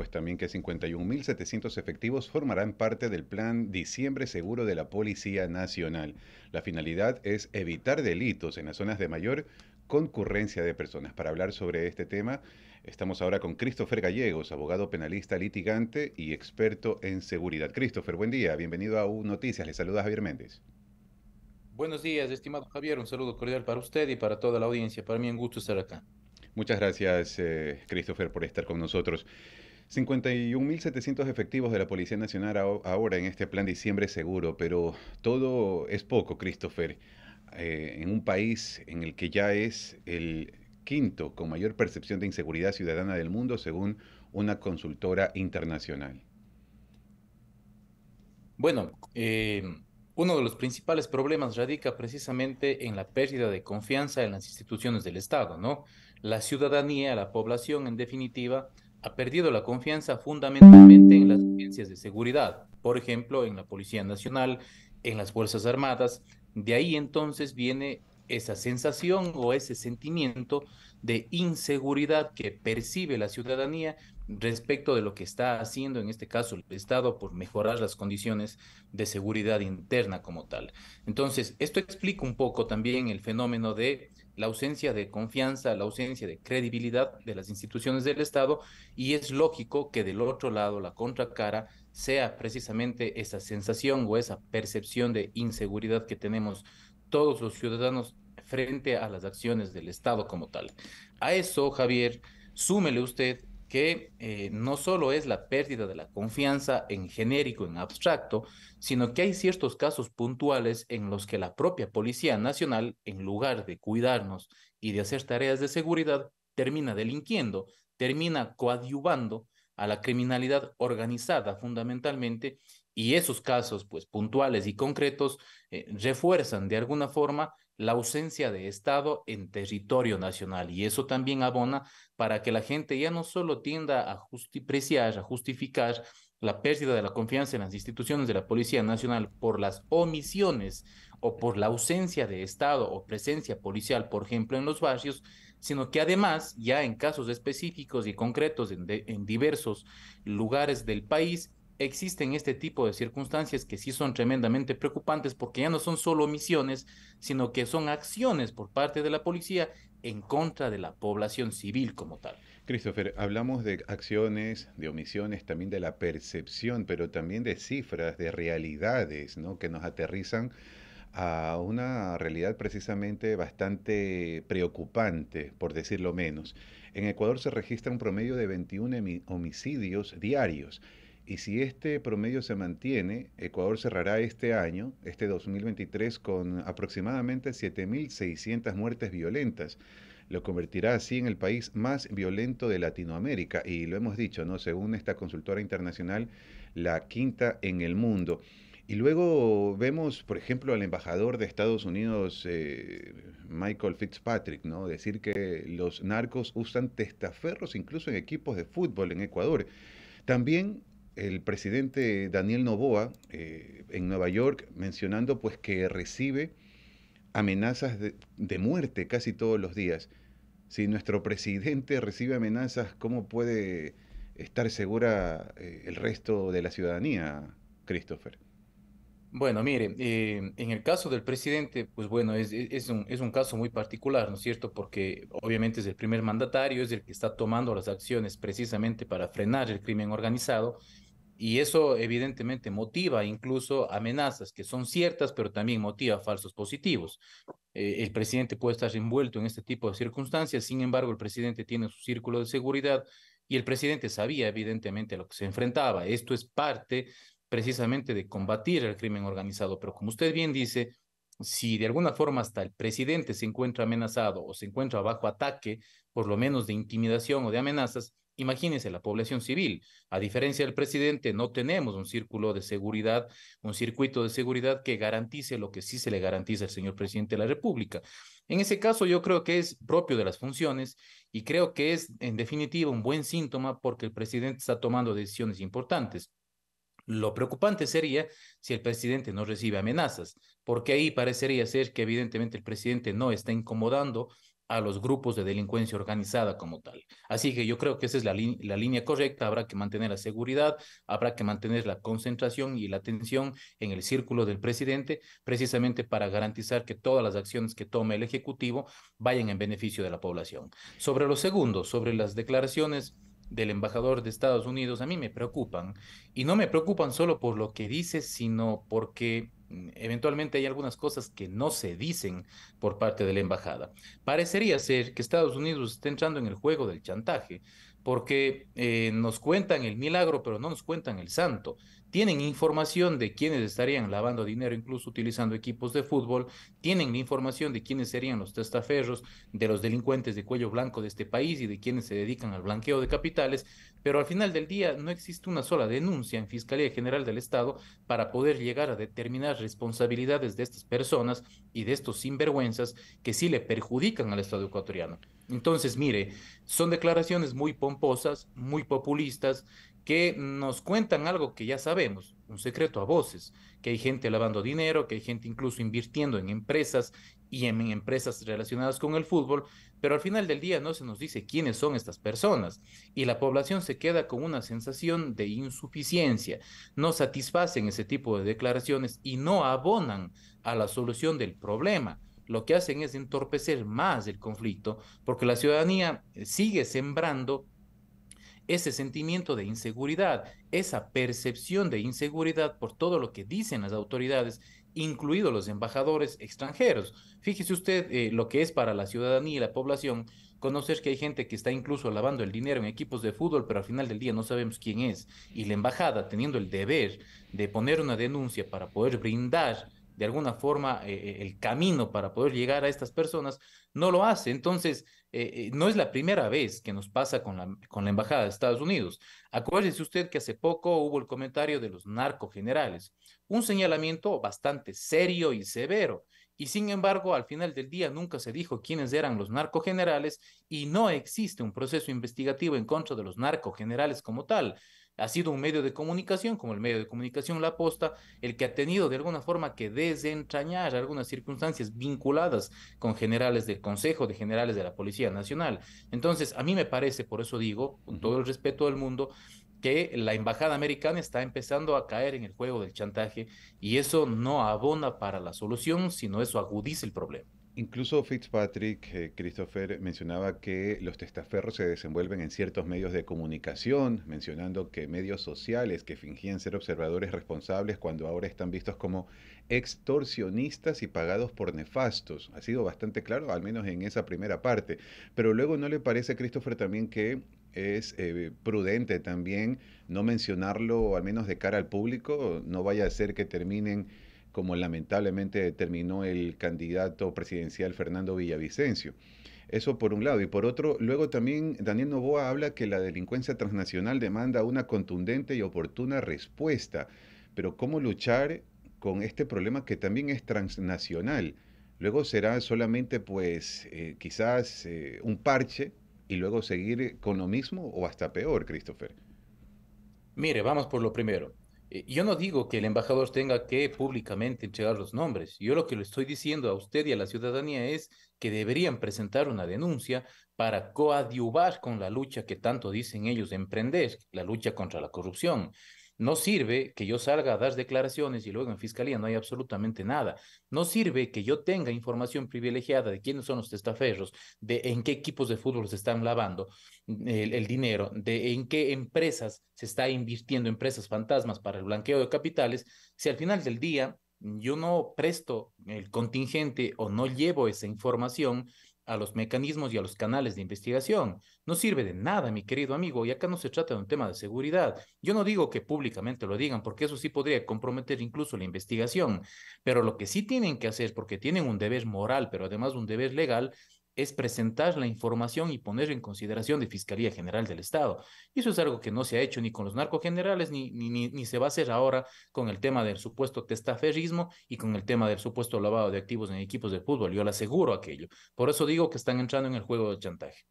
pues también que 51.700 efectivos formarán parte del plan Diciembre Seguro de la Policía Nacional. La finalidad es evitar delitos en las zonas de mayor concurrencia de personas. Para hablar sobre este tema, estamos ahora con Christopher Gallegos, abogado penalista, litigante y experto en seguridad. Christopher, buen día, bienvenido a U Noticias, le saluda Javier Méndez. Buenos días, estimado Javier, un saludo cordial para usted y para toda la audiencia. Para mí un gusto estar acá. Muchas gracias, eh, Christopher, por estar con nosotros. 51.700 efectivos de la Policía Nacional ahora en este plan diciembre seguro, pero todo es poco, Christopher. Eh, en un país en el que ya es el quinto con mayor percepción de inseguridad ciudadana del mundo, según una consultora internacional. Bueno, eh, uno de los principales problemas radica precisamente en la pérdida de confianza en las instituciones del Estado, ¿no? La ciudadanía, la población, en definitiva, ha perdido la confianza fundamentalmente en las agencias de seguridad, por ejemplo, en la Policía Nacional, en las Fuerzas Armadas. De ahí entonces viene esa sensación o ese sentimiento de inseguridad que percibe la ciudadanía respecto de lo que está haciendo, en este caso, el Estado por mejorar las condiciones de seguridad interna como tal. Entonces, esto explica un poco también el fenómeno de la ausencia de confianza, la ausencia de credibilidad de las instituciones del Estado y es lógico que del otro lado, la contracara, sea precisamente esa sensación o esa percepción de inseguridad que tenemos todos los ciudadanos frente a las acciones del Estado como tal. A eso, Javier, súmele usted que eh, no solo es la pérdida de la confianza en genérico, en abstracto, sino que hay ciertos casos puntuales en los que la propia Policía Nacional, en lugar de cuidarnos y de hacer tareas de seguridad, termina delinquiendo, termina coadyuvando a la criminalidad organizada fundamentalmente y esos casos pues puntuales y concretos eh, refuerzan de alguna forma la ausencia de Estado en territorio nacional. Y eso también abona para que la gente ya no solo tienda a justipreciar, a justificar la pérdida de la confianza en las instituciones de la Policía Nacional por las omisiones o por la ausencia de Estado o presencia policial, por ejemplo, en los barrios, sino que además, ya en casos específicos y concretos en diversos lugares del país, existen este tipo de circunstancias que sí son tremendamente preocupantes porque ya no son solo omisiones, sino que son acciones por parte de la policía en contra de la población civil como tal. Christopher, hablamos de acciones, de omisiones, también de la percepción, pero también de cifras, de realidades, ¿no? Que nos aterrizan a una realidad precisamente bastante preocupante, por decirlo menos. En Ecuador se registra un promedio de 21 homicidios diarios y si este promedio se mantiene, Ecuador cerrará este año, este 2023, con aproximadamente 7.600 muertes violentas. Lo convertirá así en el país más violento de Latinoamérica y lo hemos dicho, ¿no? Según esta consultora internacional, la quinta en el mundo. Y luego vemos, por ejemplo, al embajador de Estados Unidos, eh, Michael Fitzpatrick, ¿no? decir que los narcos usan testaferros incluso en equipos de fútbol en Ecuador. También el presidente Daniel Novoa eh, en Nueva York mencionando pues que recibe amenazas de, muerte casi todos los días. Si nuestro presidente recibe amenazas, ¿cómo puede estar segura eh, el resto de la ciudadanía, Christopher? Bueno, mire, eh, en el caso del presidente, pues bueno, es, un, es un caso muy particular, ¿no es cierto? Porque obviamente es el primer mandatario, es el que está tomando las acciones precisamente para frenar el crimen organizado y eso evidentemente motiva incluso amenazas que son ciertas, pero también motiva falsos positivos. Eh, el presidente puede estar envuelto en este tipo de circunstancias, sin embargo el presidente tiene su círculo de seguridad y el presidente sabía evidentemente a lo que se enfrentaba. Esto es parte precisamente de combatir el crimen organizado, pero como usted bien dice, si de alguna forma hasta el presidente se encuentra amenazado o se encuentra bajo ataque, por lo menos de intimidación o de amenazas, Imagínense, la población civil, a diferencia del presidente, no tenemos un círculo de seguridad, un circuito de seguridad que garantice lo que sí se le garantiza al señor presidente de la República. En ese caso, yo creo que es propio de las funciones y creo que es, en definitiva, un buen síntoma porque el presidente está tomando decisiones importantes. Lo preocupante sería si el presidente no recibe amenazas, porque ahí parecería ser que evidentemente el presidente no está incomodando a los grupos de delincuencia organizada como tal. Así que yo creo que esa es la, línea correcta, habrá que mantener la seguridad, habrá que mantener la concentración y la atención en el círculo del presidente, precisamente para garantizar que todas las acciones que tome el Ejecutivo vayan en beneficio de la población. Sobre lo segundo, sobre las declaraciones del embajador de Estados Unidos, a mí me preocupan, y no me preocupan solo por lo que dice, sino porque Eventualmente hay algunas cosas que no se dicen por parte de la embajada. Parecería ser que Estados Unidos está entrando en el juego del chantaje, porque eh, nos cuentan el milagro, pero no nos cuentan el santo tienen información de quienes estarían lavando dinero, incluso utilizando equipos de fútbol, tienen información de quiénes serían los testaferros, de los delincuentes de cuello blanco de este país y de quienes se dedican al blanqueo de capitales, pero al final del día no existe una sola denuncia en Fiscalía General del Estado para poder llegar a determinar responsabilidades de estas personas y de estos sinvergüenzas que sí le perjudican al Estado ecuatoriano. Entonces, mire, son declaraciones muy pomposas, muy populistas, que nos cuentan algo que ya sabemos, un secreto a voces, que hay gente lavando dinero, que hay gente incluso invirtiendo en empresas y en, empresas relacionadas con el fútbol, pero al final del día no se nos dice quiénes son estas personas y la población se queda con una sensación de insuficiencia. No satisfacen ese tipo de declaraciones y no abonan a la solución del problema lo que hacen es entorpecer más el conflicto, porque la ciudadanía sigue sembrando ese sentimiento de inseguridad, esa percepción de inseguridad por todo lo que dicen las autoridades, incluidos los embajadores extranjeros. Fíjese usted eh, lo que es para la ciudadanía y la población conocer que hay gente que está incluso lavando el dinero en equipos de fútbol, pero al final del día no sabemos quién es. Y la embajada, teniendo el deber de poner una denuncia para poder brindar de alguna forma eh, eh, el camino para poder llegar a estas personas, no lo hace. Entonces, eh, no es la primera vez que nos pasa con la, con la Embajada de Estados Unidos. Acuérdese usted que hace poco hubo el comentario de los narcogenerales, un señalamiento bastante serio y severo. Y sin embargo, al final del día nunca se dijo quiénes eran los narcogenerales y no existe un proceso investigativo en contra de los narcogenerales como tal ha sido un medio de comunicación, como el medio de comunicación La Posta, el que ha tenido de alguna forma que desentrañar algunas circunstancias vinculadas con generales del Consejo, de generales de la Policía Nacional. Entonces, a mí me parece, por eso digo, con todo el respeto del mundo, que la embajada americana está empezando a caer en el juego del chantaje y eso no abona para la solución, sino eso agudiza el problema. Incluso Fitzpatrick, eh, Christopher, mencionaba que los testaferros se desenvuelven en ciertos medios de comunicación, mencionando que medios sociales que fingían ser observadores responsables cuando ahora están vistos como extorsionistas y pagados por nefastos. Ha sido bastante claro, al menos en esa primera parte. Pero luego no le parece, Christopher, también que es eh, prudente también no mencionarlo, al menos de cara al público, no vaya a ser que terminen como lamentablemente determinó el candidato presidencial Fernando Villavicencio. Eso por un lado. Y por otro, luego también Daniel Novoa habla que la delincuencia transnacional demanda una contundente y oportuna respuesta. Pero ¿cómo luchar con este problema que también es transnacional? Luego será solamente pues eh, quizás eh, un parche y luego seguir con lo mismo o hasta peor, Christopher. Mire, vamos por lo primero. Eh, yo no digo que el embajador tenga que públicamente entregar los nombres. Yo lo que le estoy diciendo a usted y a la ciudadanía es que deberían presentar una denuncia para coadyuvar con la lucha que tanto dicen ellos emprender, la lucha contra la corrupción. No sirve que yo salga a dar declaraciones y luego en fiscalía no hay absolutamente nada. No sirve que yo tenga información privilegiada de quiénes son los testaferros, de en qué equipos de fútbol se están lavando mm, el, dinero, de en qué empresas se está invirtiendo, empresas fantasmas para el blanqueo de capitales, si al final del día yo no presto el contingente o no llevo esa información a los mecanismos y a los canales de investigación. No sirve de nada, mi querido amigo, y acá no se trata de un tema de seguridad. Yo no digo que públicamente lo digan, porque eso sí podría comprometer incluso la investigación, pero lo que sí tienen que hacer, porque tienen un deber moral, pero además un deber legal, es presentar la información y poner en consideración de Fiscalía General del Estado. Y eso es algo que no se ha hecho ni con los narcogenerales, ni, ni, ni, se va a hacer ahora con el tema del supuesto testaferrismo y con el tema del supuesto lavado de activos en equipos de fútbol. Yo le aseguro aquello. Por eso digo que están entrando en el juego de chantaje.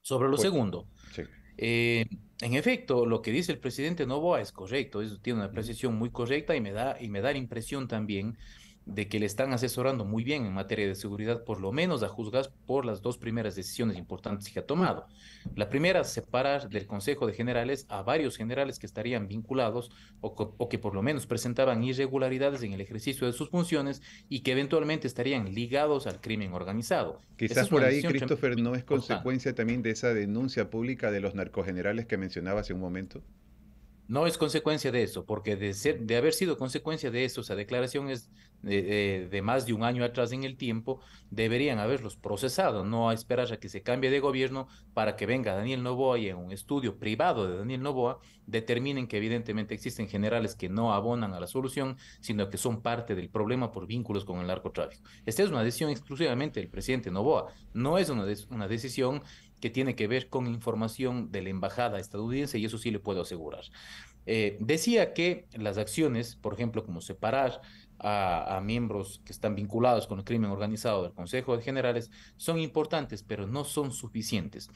Sobre lo pues, segundo, eh, en efecto, lo que dice el presidente Novoa es correcto, tiene una precisión muy correcta y me da, y me da la impresión también de que le están asesorando muy bien en materia de seguridad, por lo menos a juzgas por las dos primeras decisiones importantes que ha tomado. La primera, separar del Consejo de Generales a varios generales que estarían vinculados o, que por lo menos presentaban irregularidades en el ejercicio de sus funciones y que eventualmente estarían ligados al crimen organizado. Quizás por ahí, Christopher, no es consecuencia también de esa denuncia pública de los narcogenerales que mencionaba hace un momento no es consecuencia de eso, porque de, ser, de haber sido consecuencia de eso, esa declaración es eh, de, más de un año atrás en el tiempo, deberían haberlos procesado, no a esperar a que se cambie de gobierno para que venga Daniel Novoa y en un estudio privado de Daniel Novoa determinen que evidentemente existen generales que no abonan a la solución, sino que son parte del problema por vínculos con el narcotráfico. Esta es una decisión exclusivamente del presidente Novoa, no es una, una decisión que tiene que ver con información de la embajada estadounidense y eso sí le puedo asegurar. Eh, decía que las acciones, por ejemplo, como separar a, a, miembros que están vinculados con el crimen organizado del Consejo de Generales, son importantes, pero no son suficientes.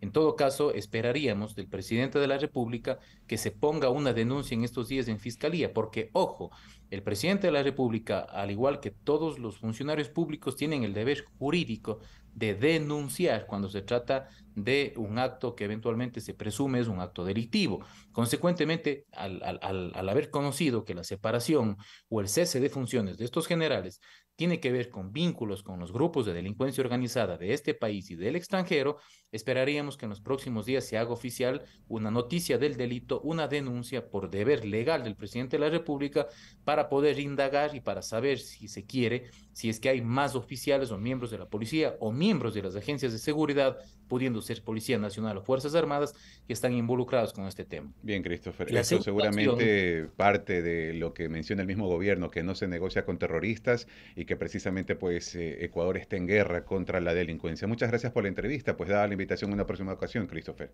En todo caso, esperaríamos del presidente de la República que se ponga una denuncia en estos días en fiscalía, porque, ojo, el presidente de la República, al igual que todos los funcionarios públicos, tienen el deber jurídico de denunciar cuando se trata de un acto que eventualmente se presume es un acto delictivo. Consecuentemente, al, haber conocido que la separación o el cese de funciones de estos generales tiene que ver con vínculos con los grupos de delincuencia organizada de este país y del extranjero, esperaríamos que en los próximos días se haga oficial una noticia del delito, una denuncia por deber legal del presidente de la República para poder indagar y para saber si se quiere, si es que hay más oficiales o miembros de la policía o miembros miembros de las agencias de seguridad, pudiendo ser Policía Nacional o Fuerzas Armadas, que están involucrados con este tema. Bien, Christopher, eso seguramente parte de lo que menciona el mismo gobierno, que no se negocia con terroristas y que precisamente pues eh, Ecuador está en guerra contra la delincuencia. Muchas gracias por la entrevista, pues da la invitación en una próxima ocasión, Christopher.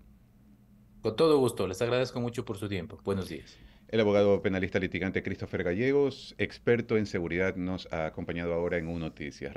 Con todo gusto, les agradezco mucho por su tiempo. Buenos días. El abogado penalista litigante Christopher Gallegos, experto en seguridad, nos ha acompañado ahora en un Noticias.